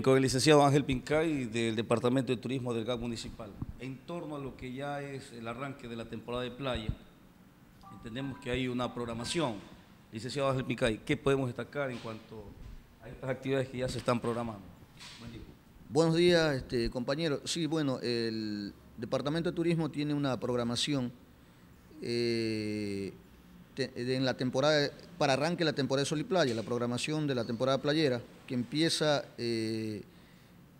con el licenciado Ángel Pincay del Departamento de Turismo del GAC Municipal. En torno a lo que ya es el arranque de la temporada de playa, entendemos que hay una programación. Licenciado Ángel Pincay, ¿qué podemos destacar en cuanto a estas actividades que ya se están programando? Buenos días, este, compañero. Sí, bueno, el Departamento de Turismo tiene una programación eh, la temporada, para arranque la temporada de Sol y Playa, la programación de la temporada playera, que empieza eh,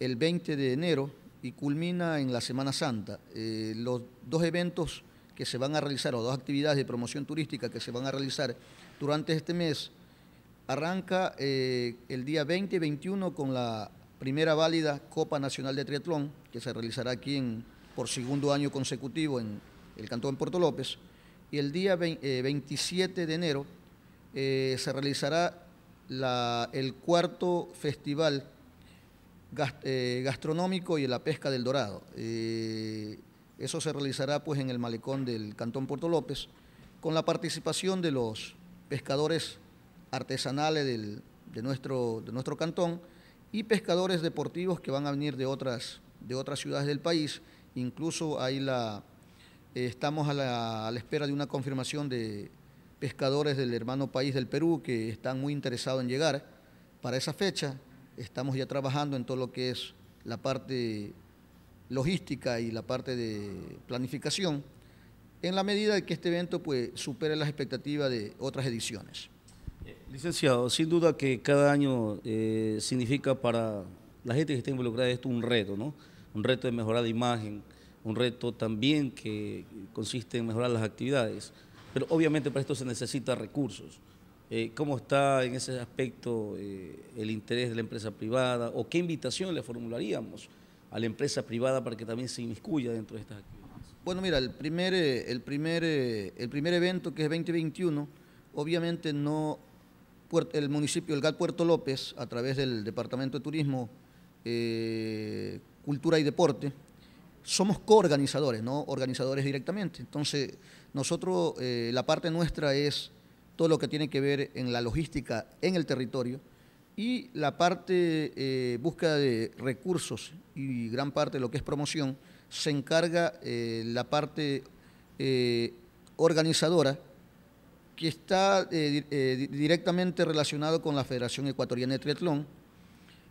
el 20 de enero y culmina en la Semana Santa. Eh, los dos eventos que se van a realizar, o dos actividades de promoción turística que se van a realizar durante este mes, arranca eh, el día 20 y 21 con la primera válida Copa Nacional de Triatlón, que se realizará aquí por segundo año consecutivo en el Cantón Puerto López y el día 27 eh, de enero eh, se realizará el cuarto festival eh, gastronómico y la pesca del dorado. eso se realizará pues en el malecón del Cantón Puerto López con la participación de los pescadores artesanales de, nuestro, cantón y pescadores deportivos que van a venir de otras, de otras ciudades del país. Incluso ahí la, eh, estamos a la, espera de una confirmación de pescadores del hermano país del Perú que están muy interesados en llegar. Para esa fecha estamos ya trabajando en todo lo que es la parte logística y la parte de planificación, en la medida de que este evento pues, supere las expectativas de otras ediciones. Eh, licenciado, sin duda que cada año eh, significa para la gente que está involucrada en esto un reto, ¿no? Un reto de mejorar la imagen, un reto también que consiste en mejorar las actividades. Pero obviamente para esto se necesitan recursos. Eh, ¿Cómo está en ese aspecto eh, el interés de la empresa privada o qué invitación le formularíamos a la empresa privada para que también se inmiscuya dentro de estas actividades? Bueno, mira, el primer, eh, el primer, el primer evento que es 2021, obviamente no, el municipio, del GAL Puerto López, a través del Departamento de Turismo, Cultura y Deporte, somos coorganizadores, no organizadores directamente. Entonces, nosotros, eh, la parte nuestra es todo lo que tiene que ver en la logística en el territorio y la parte eh, búsqueda de recursos y gran parte de lo que es promoción se encarga eh, la parte organizadora que está directamente relacionado con la Federación Ecuatoriana de Triatlón.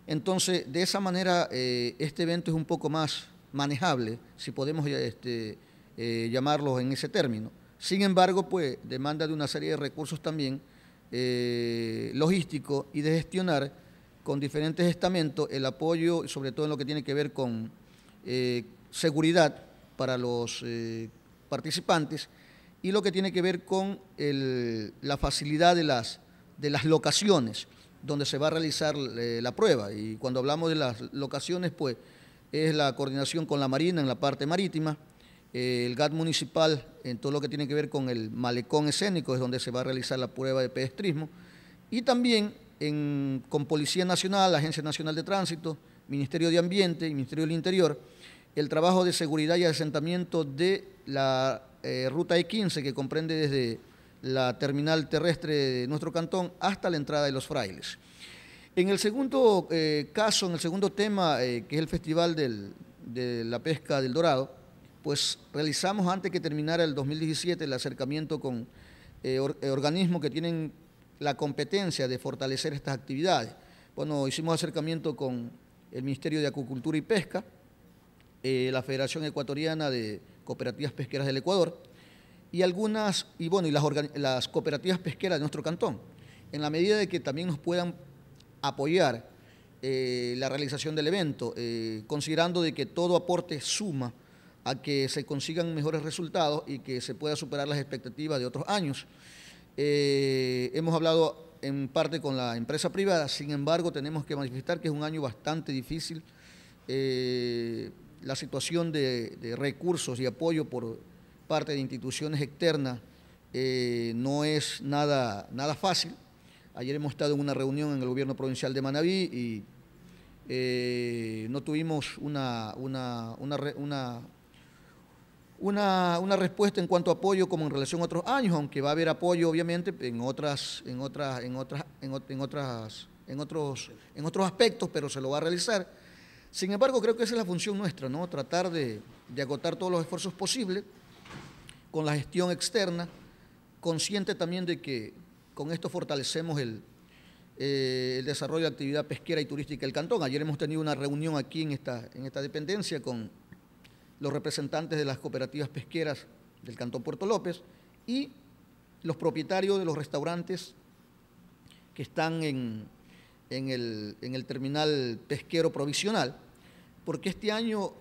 Entonces, de esa manera, este evento es un poco más manejable, si podemos este, eh, llamarlo llamarlos en ese término. Sin embargo, pues demanda de una serie de recursos también eh, logísticos y de gestionar con diferentes estamentos el apoyo, sobre todo en lo que tiene que ver con eh, seguridad para los participantes y lo que tiene que ver con la facilidad de las, de las locaciones donde se va a realizar la prueba. Y cuando hablamos de las locaciones, pues es la coordinación con la Marina en la parte marítima, eh, el GAT municipal en todo lo que tiene que ver con el malecón escénico, es donde se va a realizar la prueba de pedestrismo, y también con Policía Nacional, Agencia Nacional de Tránsito, Ministerio de Ambiente y Ministerio del Interior, el trabajo de seguridad y asentamiento de la eh, ruta E15 que comprende desde la terminal terrestre de nuestro cantón hasta la entrada de los frailes. En el segundo eh, caso, en el segundo tema, eh, que es el Festival de la Pesca del Dorado, pues realizamos antes que terminara el 2017 el acercamiento con eh, organismos que tienen la competencia de fortalecer estas actividades. Bueno, hicimos acercamiento con el Ministerio de Acuicultura y Pesca, la Federación Ecuatoriana de Cooperativas Pesqueras del Ecuador, y algunas, y bueno, y las cooperativas pesqueras de nuestro cantón, en la medida de que también nos puedan apoyar eh, la realización del evento, eh, considerando de que todo aporte suma a que se consigan mejores resultados y que se pueda superar las expectativas de otros años. Eh, hemos hablado en parte con la empresa privada, sin embargo tenemos que manifestar que es un año bastante difícil. la situación de, recursos y apoyo por parte de instituciones externas no es nada, nada fácil. Ayer hemos estado en una reunión en el gobierno provincial de Manabí y eh, no tuvimos una, una, una, respuesta en cuanto a apoyo como en relación a otros años, aunque va a haber apoyo obviamente en otras, en otras, en otras, otras, en otros, en otros aspectos, pero se lo va a realizar. Sin embargo, creo que esa es la función nuestra, ¿no? Tratar de, de agotar todos los esfuerzos posibles con la gestión externa, consciente también de que con esto fortalecemos eh, el, desarrollo de actividad pesquera y turística del cantón. Ayer hemos tenido una reunión aquí en esta, dependencia con los representantes de las cooperativas pesqueras del Cantón Puerto López y los propietarios de los restaurantes que están en, el, terminal pesquero provisional, porque este año,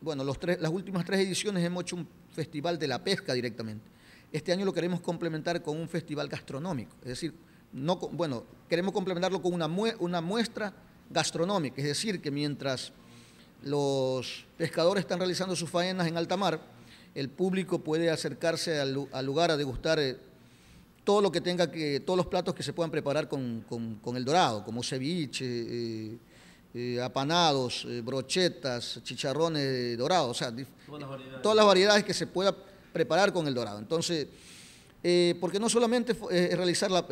bueno, las últimas tres ediciones hemos hecho un festival de la pesca directamente. Este año lo queremos complementar con un festival gastronómico, es decir, bueno, queremos complementarlo con una, muestra gastronómica, es decir, que mientras los pescadores están realizando sus faenas en alta mar, el público puede acercarse al, lugar a degustar eh, todo lo que tenga que, todos los platos que se puedan preparar con, el dorado, como ceviche, eh, eh, apanados, brochetas, chicharrones dorados, o sea, todas las variedades que se pueda preparar con el dorado. Entonces, eh, porque no solamente eh, es realizar la,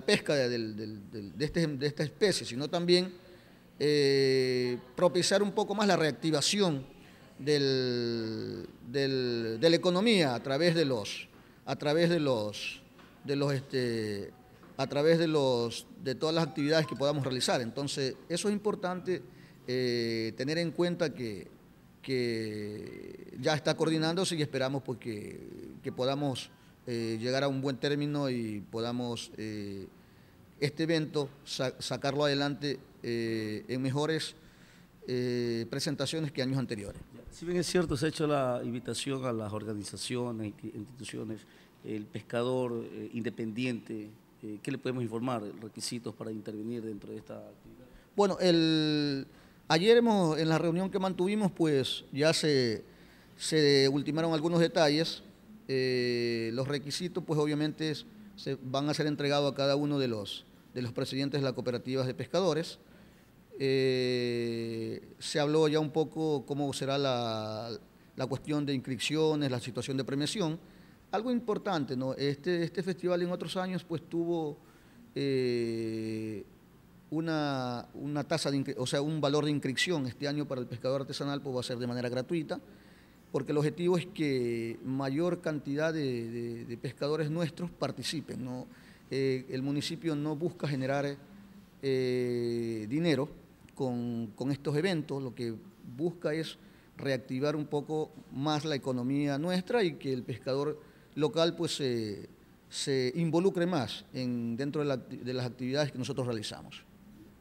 pesca este, de, esta especie, sino también eh, propiciar un poco más la reactivación de la economía a través de los, a través de los, este, a través de los, de todas las actividades que podamos realizar. Entonces, eso es importante tener en cuenta que que ya está coordinándose y esperamos pues, que, podamos eh, llegar a un buen término y podamos eh, este evento sacarlo adelante eh, en mejores presentaciones que años anteriores. Si bien es cierto, se ha hecho la invitación a las organizaciones, instituciones, el pescador independiente, ¿qué le podemos informar? ¿Requisitos para intervenir dentro de esta actividad? Bueno, el Ayer hemos, en la reunión que mantuvimos, pues ya se, se ultimaron algunos detalles. Eh, los requisitos, pues obviamente, se van a ser entregados a cada uno de los, de los presidentes de las cooperativas de pescadores. Eh, se habló ya un poco cómo será la, cuestión de inscripciones, la situación de premiación. Algo importante, ¿no? Este, este festival en otros años, pues tuvo... Eh, una, una tasa de, o sea, un valor de inscripción este año para el pescador artesanal pues va a ser de manera gratuita, porque el objetivo es que mayor cantidad de, pescadores nuestros participen. ¿no? Eh, el municipio no busca generar eh, dinero con, estos eventos, lo que busca es reactivar un poco más la economía nuestra y que el pescador local pues se, involucre más en, dentro de las actividades que nosotros realizamos.